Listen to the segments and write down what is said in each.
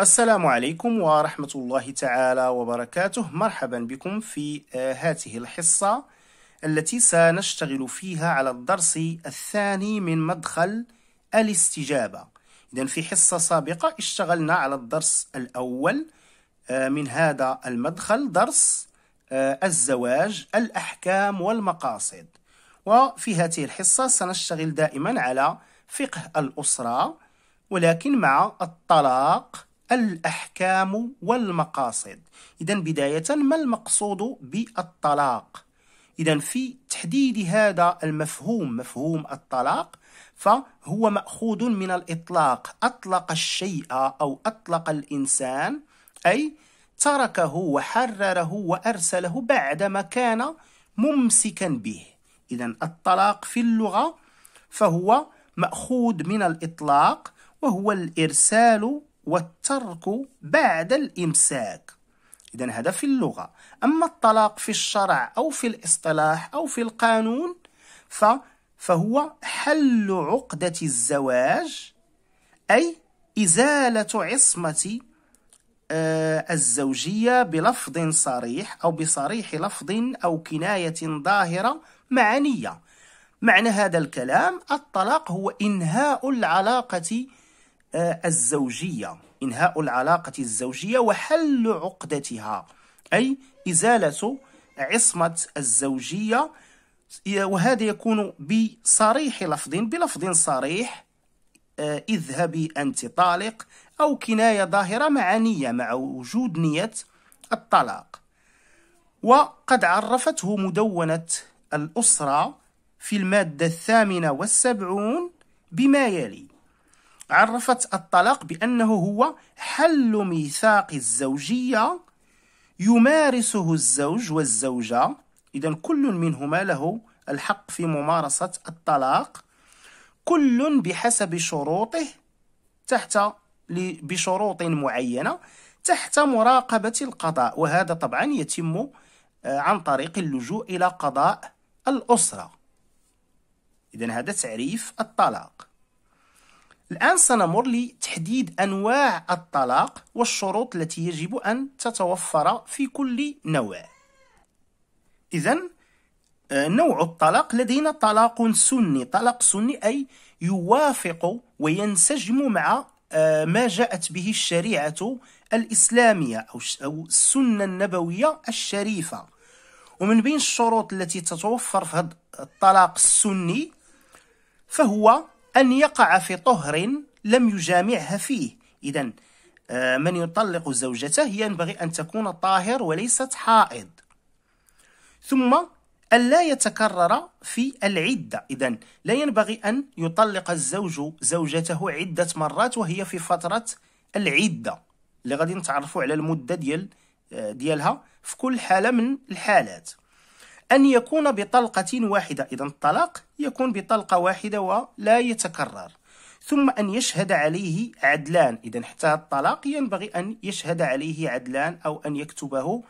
السلام عليكم ورحمة الله تعالى وبركاته مرحبا بكم في آه، هذه الحصة التي سنشتغل فيها على الدرس الثاني من مدخل الاستجابة إذا في حصة سابقة اشتغلنا على الدرس الأول آه، من هذا المدخل درس آه، الزواج الأحكام والمقاصد وفي هذه الحصة سنشتغل دائما على فقه الأسرة ولكن مع الطلاق الأحكام والمقاصد إذا بداية ما المقصود بالطلاق إذا في تحديد هذا المفهوم مفهوم الطلاق فهو مأخوذ من الإطلاق أطلق الشيء أو أطلق الإنسان أي تركه وحرره وأرسله بعدما كان ممسكا به إذا الطلاق في اللغة فهو مأخوذ من الإطلاق وهو الإرسال والترك بعد الإمساك إذا هذا في اللغة أما الطلاق في الشرع أو في الاصطلاح أو في القانون ف فهو حل عقدة الزواج أي إزالة عصمة آه، الزوجية بلفظ صريح أو بصريح لفظ أو كناية ظاهرة معنية معنى هذا الكلام الطلاق هو إنهاء العلاقة آه، الزوجية إنهاء العلاقة الزوجية وحل عقدتها أي إزالة عصمة الزوجية وهذا يكون بصريح لفظ بلفظ صريح آه، اذهبي أنت طالق أو كناية ظاهرة مع نية مع وجود نية الطلاق وقد عرفته مدونة الأسرة في المادة الثامنة والسبعون بما يلي عرفت الطلاق بأنه هو حل ميثاق الزوجية يمارسه الزوج والزوجة إذا كل منهما له الحق في ممارسة الطلاق كل بحسب شروطه تحت بشروط معينة تحت مراقبة القضاء وهذا طبعا يتم آه، عن طريق اللجوء إلى قضاء الأسرة إذا هذا تعريف الطلاق الآن سنمر لتحديد أنواع الطلاق والشروط التي يجب أن تتوفر في كل نوع إذا آه، نوع الطلاق لدينا طلاق سني طلاق سني أي يوافق وينسجم مع آه، ما جاءت به الشريعة الإسلامية أو السنة النبوية الشريفة ومن بين الشروط التي تتوفر في هذا الطلاق السني فهو أن يقع في طهر لم يجامعها فيه إذا آه، من يطلق زوجته ينبغي أن تكون طاهر وليست حائض ثم أن لا يتكرر في العدة إذا لا ينبغي أن يطلق الزوج زوجته عدة مرات وهي في فترة العدة اللي غادي نتعرفوا على المدة ديال آه، ديالها في كل حالة من الحالات أن يكون بطلقة واحدة إذا الطلاق يكون بطلقة واحدة ولا يتكرر ثم أن يشهد عليه عدلان إذا حتى الطلاق ينبغي أن يشهد عليه عدلان أو أن يكتبه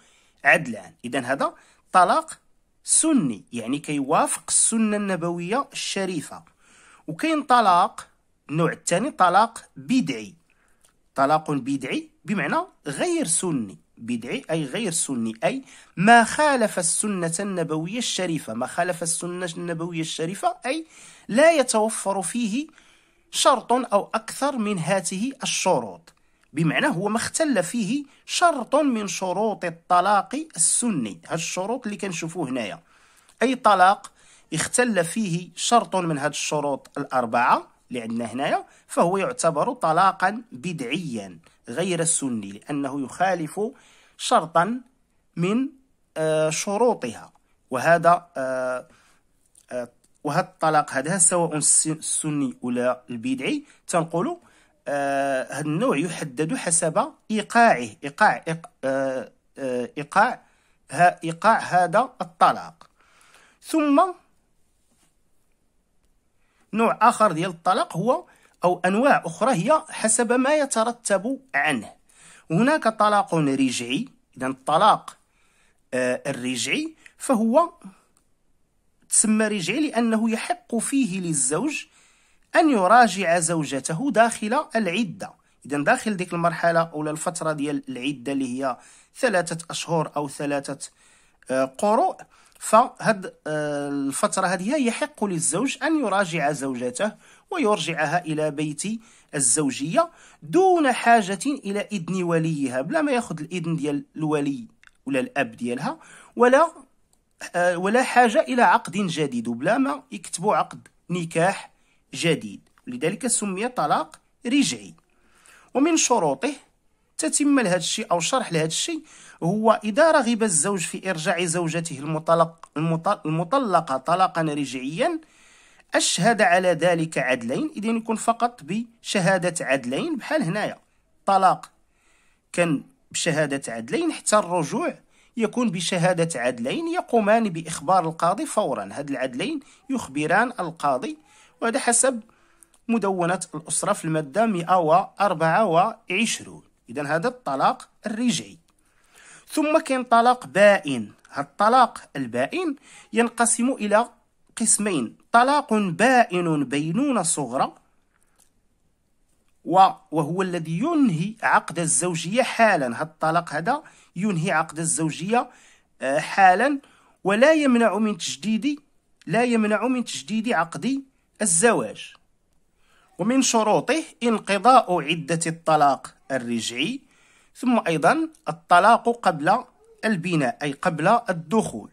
عدلان إذا هذا طلاق سني يعني كيوافق السنة النبوية الشريفة وكاين طلاق النوع الثاني طلاق بدعي طلاق بدعي بمعنى غير سني بدعي أي غير سني أي ما خالف السنة النبوية الشريفة ما خالف السنة النبوية الشريفة أي لا يتوفر فيه شرط أو أكثر من هاته الشروط بمعنى هو ما اختل فيه شرط من شروط الطلاق السني هالشروط الشروط اللي كنشوفوه هنايا أي طلاق اختل فيه شرط من هاد الشروط الأربعة اللي عندنا هنايا فهو يعتبر طلاقا بدعيا غير سني لأنه يخالف شرطا من آه، شروطها وهذا آه، آه، وهذا الطلاق هذا سواء السني ولا البدعي تنقولوا هذا النوع يحدد حسب ايقاعه ايقاع ايقاع ايقاع هذا الطلاق ثم نوع اخر ديال الطلاق هو او انواع اخرى هي حسب ما يترتب عنه هناك طلاق رجعي إذا الطلاق آه، الرجعي فهو تسمى رجعي لأنه يحق فيه للزوج أن يراجع زوجته داخل العدة إذا داخل ديك المرحلة أو الفترة ديال العدة اللي هي ثلاثة أشهر أو ثلاثة آه، قروء فهاد آه، الفترة هذه يحق للزوج أن يراجع زوجته ويرجعها إلى بيت الزوجية دون حاجة إلى إذن وليها بلا ما ياخذ الإذن ديال الولي ولا الأب ديالها ولا آه، ولا حاجة إلى عقد جديد بلا ما يكتبوا عقد نكاح جديد لذلك سمي طلاق رجعي ومن شروطه تتم لهذا الشيء او شرح لهذا الشيء هو اذا رغب الزوج في ارجاع زوجته المطلق المطلقه طلاقا رجعيا أشهد على ذلك عدلين إذن يكون فقط بشهادة عدلين بحال هنايا طلاق كان بشهادة عدلين حتى الرجوع يكون بشهادة عدلين يقومان بإخبار القاضي فورا هاد العدلين يخبران القاضي وهذا حسب مدونة الأسرة في المادة 124 إذا هذا الطلاق الرجعي ثم كاين طلاق بائن هاد الطلاق البائن ينقسم إلى قسمين طلاق بائن بينون صغرى وهو الذي ينهي عقد الزوجية حالا هذا الطلاق هذا ينهي عقد الزوجية آه، حالا ولا يمنع من تجديد لا يمنع من تجديد عقد الزواج ومن شروطه انقضاء عدة الطلاق الرجعي ثم أيضا الطلاق قبل البناء أي قبل الدخول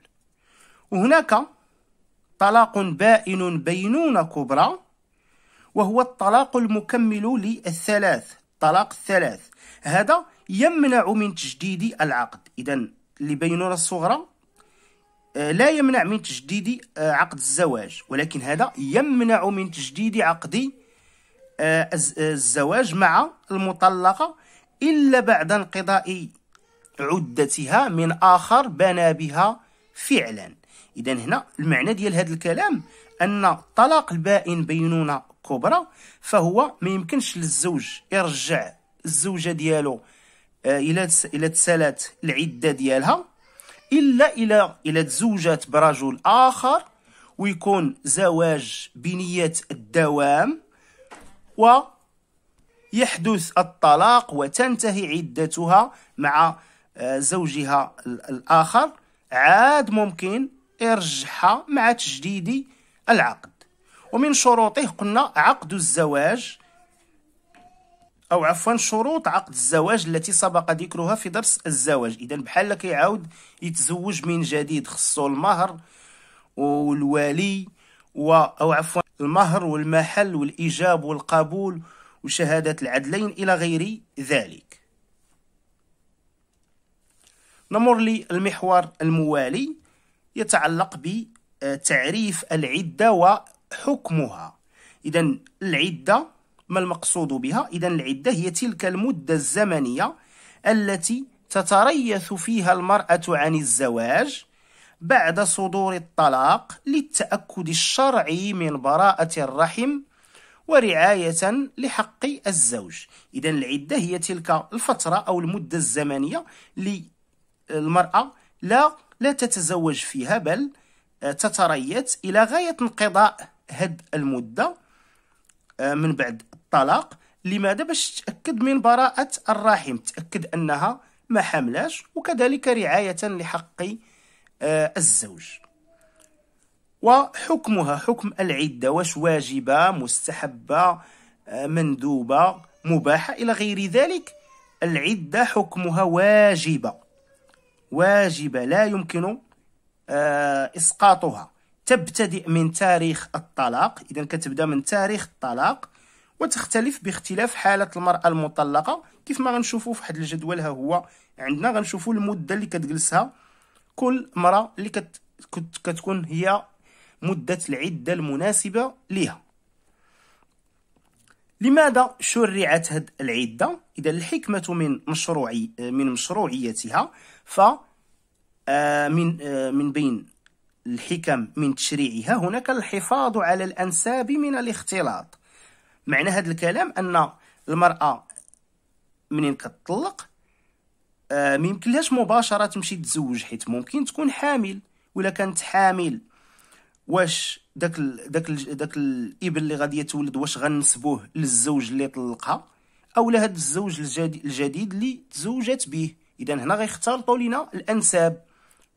وهناك طلاق بائن بينونة كبرى وهو الطلاق المكمل للثلاث طلاق الثلاث هذا يمنع من تجديد العقد إذا بينونه الصغرى آه، لا يمنع من تجديد آه، عقد الزواج ولكن هذا يمنع من تجديد عقد آه، الزواج مع المطلقة إلا بعد انقضاء عدتها من آخر بنى بها فعلا اذا هنا المعنى ديال هذا الكلام ان الطلاق البائن بينونه كبرى فهو ما يمكنش للزوج يرجع الزوجه ديالو آه، الى الى تسالات العده ديالها الا الى الى تزوجات برجل اخر ويكون زواج بنيه الدوام و يحدث الطلاق وتنتهي عدتها مع آه، زوجها الاخر عاد ممكن إرجحها مع تجديد العقد ومن شروطه قلنا عقد الزواج أو عفوا شروط عقد الزواج التي سبق ذكرها في درس الزواج إذا بحال كيعاود يتزوج من جديد خصو المهر والولي و أو عفوا المهر والمحل والإيجاب والقبول وشهادة العدلين إلى غير ذلك نمر للمحور الموالي يتعلق بتعريف العدة وحكمها إذا العدة ما المقصود بها إذا العدة هي تلك المدة الزمنية التي تتريث فيها المرأة عن الزواج بعد صدور الطلاق للتأكد الشرعي من براءة الرحم ورعاية لحق الزوج إذا العدة هي تلك الفترة أو المدة الزمنية للمرأة لا لا تتزوج فيها بل آه، تتريث إلى غاية انقضاء هاد المدة آه، من بعد الطلاق لماذا باش تأكد من براءة الرحم تأكد أنها ما حملاش وكذلك رعاية لحق آه، الزوج وحكمها حكم العدة واش واجبة مستحبة مندوبة مباحة إلى غير ذلك العدة حكمها واجبة واجبة لا يمكن آه، إسقاطها تبتدئ من تاريخ الطلاق إذا كتبدا من تاريخ الطلاق وتختلف باختلاف حالة المرأة المطلقة كيف ما غنشوفوا في حد الجدول ها هو عندنا غنشوفوا المدة اللي كتجلسها كل مرأة اللي كت... كتكون هي مدة العدة المناسبة ليها لماذا شرعت هذه العدة؟ إذا الحكمة من مشروعي من مشروعيتها ف آه، من آه، من بين الحكم من تشريعها هناك الحفاظ على الأنساب من الاختلاط معنى هذا الكلام أن المرأة منين كتطلق آه، ما ميمكنلهاش مباشرة تمشي تزوج حيت ممكن تكون حامل ولا كانت حامل واش داك ال داك ال داك الابن اللي غادي يتولد واش غنسبوه للزوج اللي طلقها او لهاد الزوج الجديد, الجديد اللي تزوجت به اذا هنا غيختلطوا لينا الانساب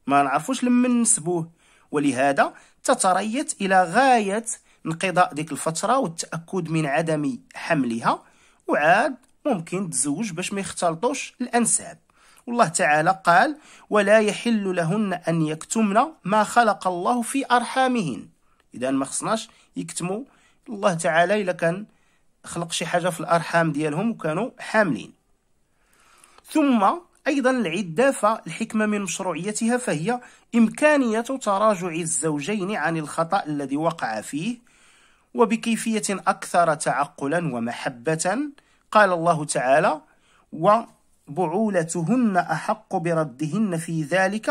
ما نعرفوش لمن نسبوه ولهذا تتريث الى غايه انقضاء ديك الفتره والتاكد من عدم حملها وعاد ممكن تزوج باش ما يختلطوش الانساب والله تعالى قال ولا يحل لهن ان يكتمن ما خلق الله في ارحامهن اذا ما خصناش يكتموا الله تعالى الا كان خلق شي حاجه في الارحام ديالهم وكانوا حاملين ثم ايضا العده فالحكمه من مشروعيتها فهي امكانيه تراجع الزوجين عن الخطا الذي وقع فيه وبكيفيه اكثر تعقلا ومحبه قال الله تعالى وبعولتهن احق بردهن في ذلك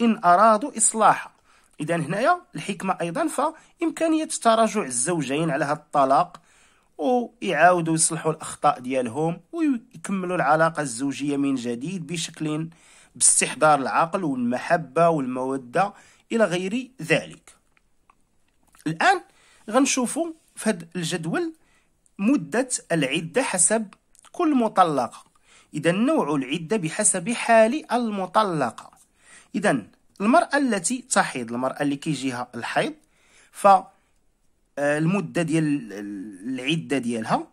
ان ارادوا اصلاحا اذا هنايا الحكمه ايضا فامكانيه تراجع الزوجين على هذا الطلاق ويعاودوا يصلحوا الاخطاء ديالهم ويكملوا العلاقه الزوجيه من جديد بشكل باستحضار العقل والمحبه والموده الى غير ذلك الان غنشوفوا في هذا الجدول مده العده حسب كل مطلقه اذا نوع العده بحسب حال المطلقه اذا المرأة التي تحيض المرأة اللي كيجيها الحيض ف آه، المدة ديال العدة ديالها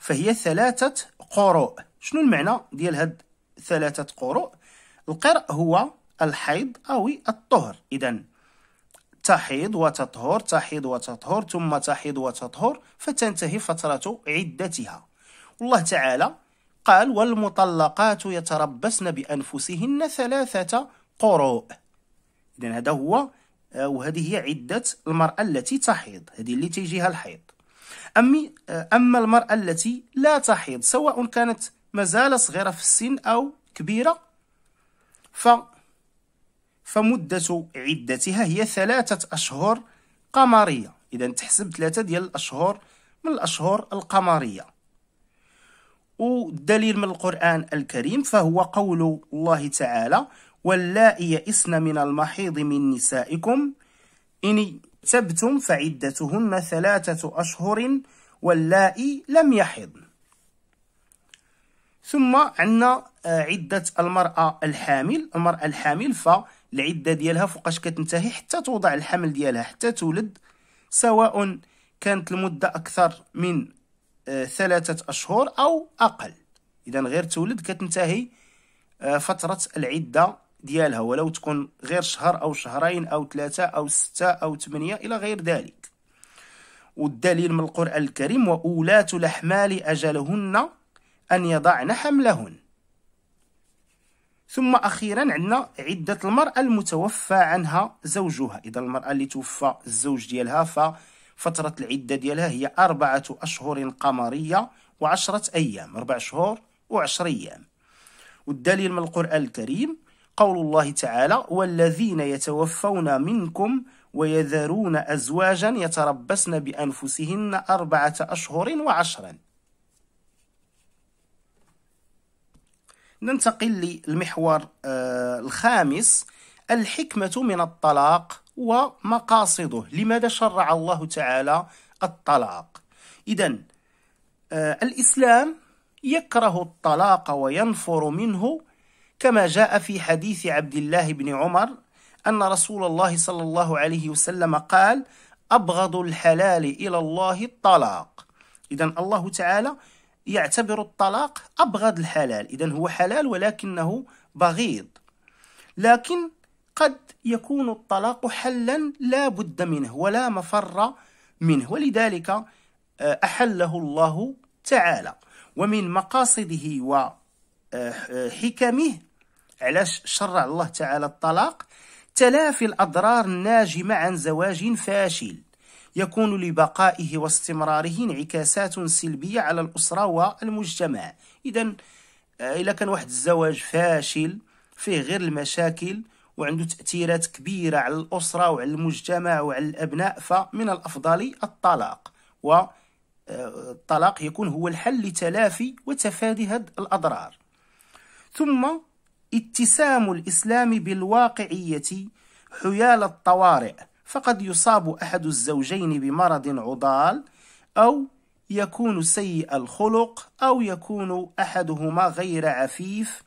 فهي ثلاثة قروء شنو المعنى ديال هاد ثلاثة قروء القرء هو الحيض أو الطهر إذا تحيض وتطهر تحيض وتطهر ثم تحيض وتطهر فتنتهي فترة عدتها والله تعالى قال والمطلقات يتربصن بأنفسهن ثلاثة قروء اذا هذا هو وهذه هي عدة المرأة التي تحيض هذه اللي تيجيها الحيض اما أما المرأة التي لا تحيض سواء كانت مازال صغيرة في السن أو كبيرة ف فمدة عدتها هي ثلاثة أشهر قمرية إذا تحسب ثلاثة ديال الأشهر من الأشهر القمرية والدليل من القرآن الكريم فهو قول الله تعالى واللائي يئسن من المحيض من نسائكم إن تبتم فعدتهن ثلاثة أشهر واللائي لم يحضن ثم عندنا آه، عدة المرأة الحامل المرأة الحامل فالعدة ديالها فوقاش كتنتهي حتى توضع الحمل ديالها حتى تولد سواء كانت المدة أكثر من آه، ثلاثة أشهر أو أقل إذا غير تولد كتنتهي آه، فترة العدة ديالها ولو تكون غير شهر او شهرين او ثلاثه او سته او ثمانيه الى غير ذلك والدليل من القران الكريم واولاه الاحمال اجلهن ان يضعن حملهن ثم اخيرا عندنا عده المراه المتوفى عنها زوجها اذا المراه اللي توفى الزوج ديالها ففتره العده ديالها هي اربعه اشهر قمريه وعشره ايام اربع شهور وعشر ايام والدليل من القران الكريم قول الله تعالى والذين يتوفون منكم ويذرون أزواجا يتربصن بأنفسهن أربعة أشهر وعشرا ننتقل للمحور آه، الخامس الحكمة من الطلاق ومقاصده لماذا شرع الله تعالى الطلاق إذا آه، الإسلام يكره الطلاق وينفر منه كما جاء في حديث عبد الله بن عمر أن رسول الله صلى الله عليه وسلم قال أبغض الحلال إلى الله الطلاق إذا الله تعالى يعتبر الطلاق أبغض الحلال إذا هو حلال ولكنه بغيض لكن قد يكون الطلاق حلا لا بد منه ولا مفر منه ولذلك آه، أحله الله تعالى ومن مقاصده وحكمه آه، علاش شرع الله تعالى الطلاق تلافي الأضرار الناجمة عن زواج فاشل يكون لبقائه واستمراره انعكاسات سلبية على الأسرة والمجتمع إذا آه، إلا كان واحد الزواج فاشل فيه غير المشاكل وعنده تأثيرات كبيرة على الأسرة وعلى المجتمع وعلى الأبناء فمن الأفضل الطلاق والطلاق آه، يكون هو الحل لتلافي وتفادي هاد الأضرار ثم اتسام الإسلام بالواقعية حيال الطوارئ فقد يصاب أحد الزوجين بمرض عضال أو يكون سيء الخلق أو يكون أحدهما غير عفيف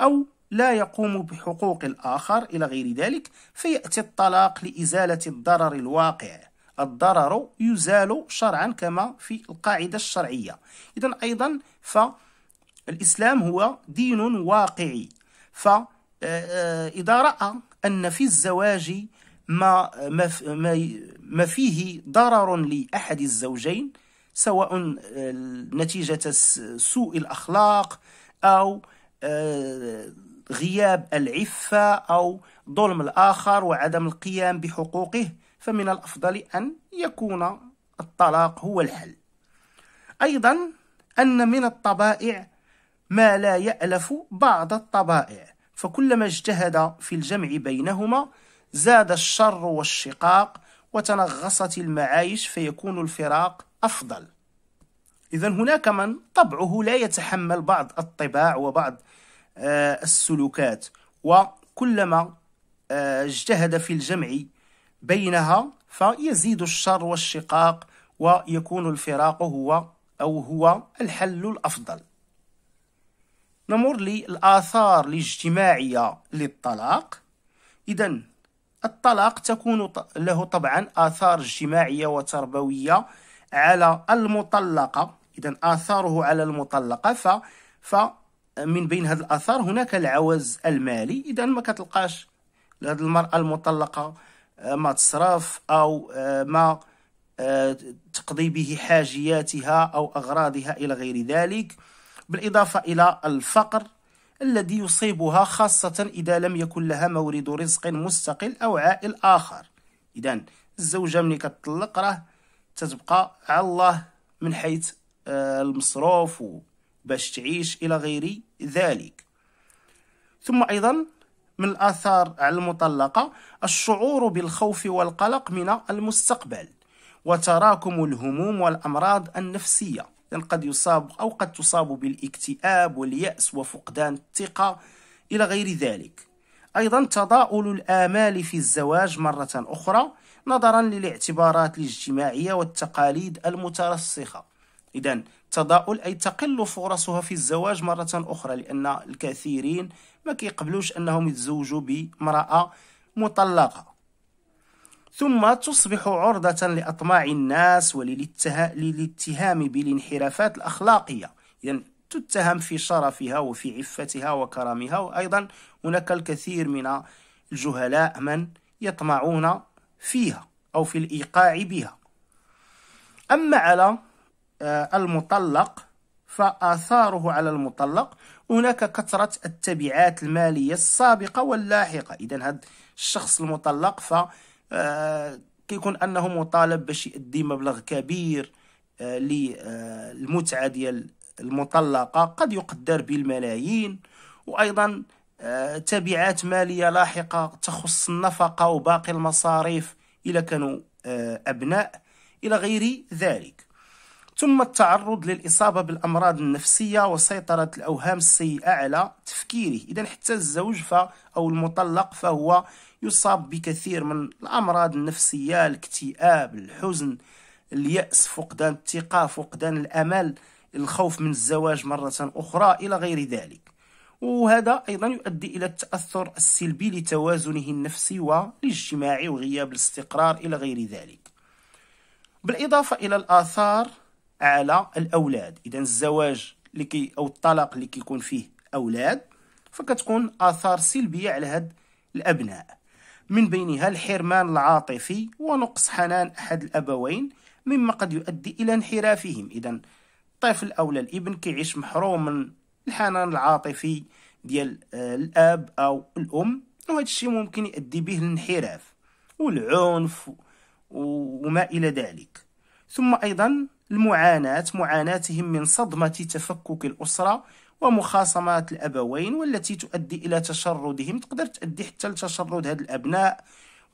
أو لا يقوم بحقوق الآخر إلى غير ذلك فيأتي الطلاق لإزالة الضرر الواقع الضرر يزال شرعا كما في القاعدة الشرعية إذا أيضا فالإسلام هو دين واقعي فإذا آه، آه، رأى أن في الزواج ما ما فيه ضرر لأحد الزوجين سواء آه، نتيجة سوء الأخلاق أو غياب العفة أو ظلم الآخر وعدم القيام بحقوقه فمن الأفضل أن يكون الطلاق هو الحل أيضا أن من الطبائع ما لا يألف بعض الطبائع فكلما اجتهد في الجمع بينهما زاد الشر والشقاق وتنغصت المعايش فيكون الفراق أفضل إذا هناك من طبعه لا يتحمل بعض الطباع وبعض آه، السلوكات وكلما آه، اجتهد في الجمع بينها فيزيد الشر والشقاق ويكون الفراق هو أو هو الحل الأفضل نمر للآثار الاجتماعية للطلاق إذا الطلاق تكون له طبعا آثار اجتماعية وتربوية على المطلقة إذا آثاره على المطلقة ف فمن بين هذه الآثار هناك العوز المالي إذا ما كتلقاش لهذه المرأة المطلقة آه، ما تصرف أو آه، ما آه، تقضي به حاجياتها أو أغراضها إلى غير ذلك بالإضافة إلى الفقر الذي يصيبها خاصة إذا لم يكن لها مورد رزق مستقل أو عائل آخر إذا الزوجة ملي كتطلق راه تتبقى على الله من حيث آه، المصروف باش تعيش إلى غير ذلك ثم أيضا من الآثار على المطلقة الشعور بالخوف والقلق من المستقبل وتراكم الهموم والأمراض النفسية لأن قد يصاب أو قد تصاب بالاكتئاب واليأس وفقدان الثقة إلى غير ذلك أيضا تضاؤل الآمال في الزواج مرة أخرى نظرا للاعتبارات الاجتماعية والتقاليد المترسخة إذا تضاؤل أي تقل فرصها في الزواج مرة أخرى لأن الكثيرين ما كيقبلوش أنهم يتزوجوا بامرأة مطلقة ثم تصبح عرضة لأطماع الناس وللاتهام بالانحرافات الأخلاقية إذا تتهم في شرفها وفي عفتها وكرمها وأيضا هناك الكثير من الجهلاء من يطمعون فيها أو في الإيقاع بها أما على آه، المطلق فآثاره على المطلق هناك كثرة التبعات المالية السابقة واللاحقة إذا هذا الشخص المطلق ف آه، كيكون انه مطالب باش يدي مبلغ كبير آه، للمتعه ديال المطلقه قد يقدر بالملايين وايضا آه، تبعات ماليه لاحقه تخص النفقه وباقي المصاريف الى كانوا ابناء الى غير ذلك ثم التعرض للإصابة بالأمراض النفسية وسيطرة الأوهام السيئة على تفكيره إذا حتى الزوج أو المطلق فهو يصاب بكثير من الأمراض النفسية الاكتئاب الحزن اليأس فقدان الثقة فقدان الأمل الخوف من الزواج مرة أخرى إلى غير ذلك وهذا أيضا يؤدي إلى التأثر السلبي لتوازنه النفسي والاجتماعي وغياب الاستقرار إلى غير ذلك بالإضافة إلى الآثار على الاولاد اذا الزواج اللي كي او الطلاق اللي كيكون فيه اولاد فكتكون اثار سلبيه على هاد الابناء من بينها الحرمان العاطفي ونقص حنان احد الابوين مما قد يؤدي الى انحرافهم اذا الطفل او الابن كيعيش محروم من الحنان العاطفي ديال آه، الاب او الام وهذا الشيء ممكن يؤدي به الانحراف والعنف وما الى ذلك ثم ايضا المعاناة معاناتهم من صدمة تفكك الأسرة ومخاصمات الأبوين والتي تؤدي إلى تشردهم تقدر تؤدي حتى لتشرد هاد الأبناء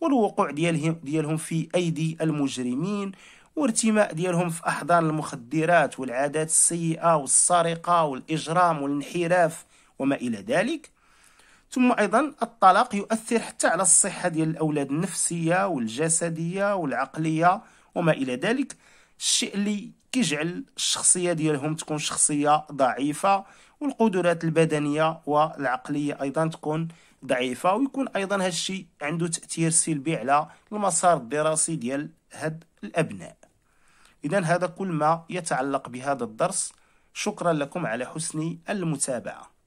والوقوع ديالهم, ديالهم في أيدي المجرمين وارتماء ديالهم في أحضان المخدرات والعادات السيئة والسرقة والإجرام والانحراف وما إلى ذلك ثم أيضا الطلاق يؤثر حتى على الصحة ديال الأولاد النفسية والجسدية والعقلية وما إلى ذلك الشيء اللي كيجعل الشخصيه ديالهم تكون شخصيه ضعيفه والقدرات البدنيه والعقليه ايضا تكون ضعيفه ويكون ايضا هذا الشيء عنده تاثير سلبي على المسار الدراسي ديال هاد الابناء اذا هذا كل ما يتعلق بهذا الدرس شكرا لكم على حسن المتابعه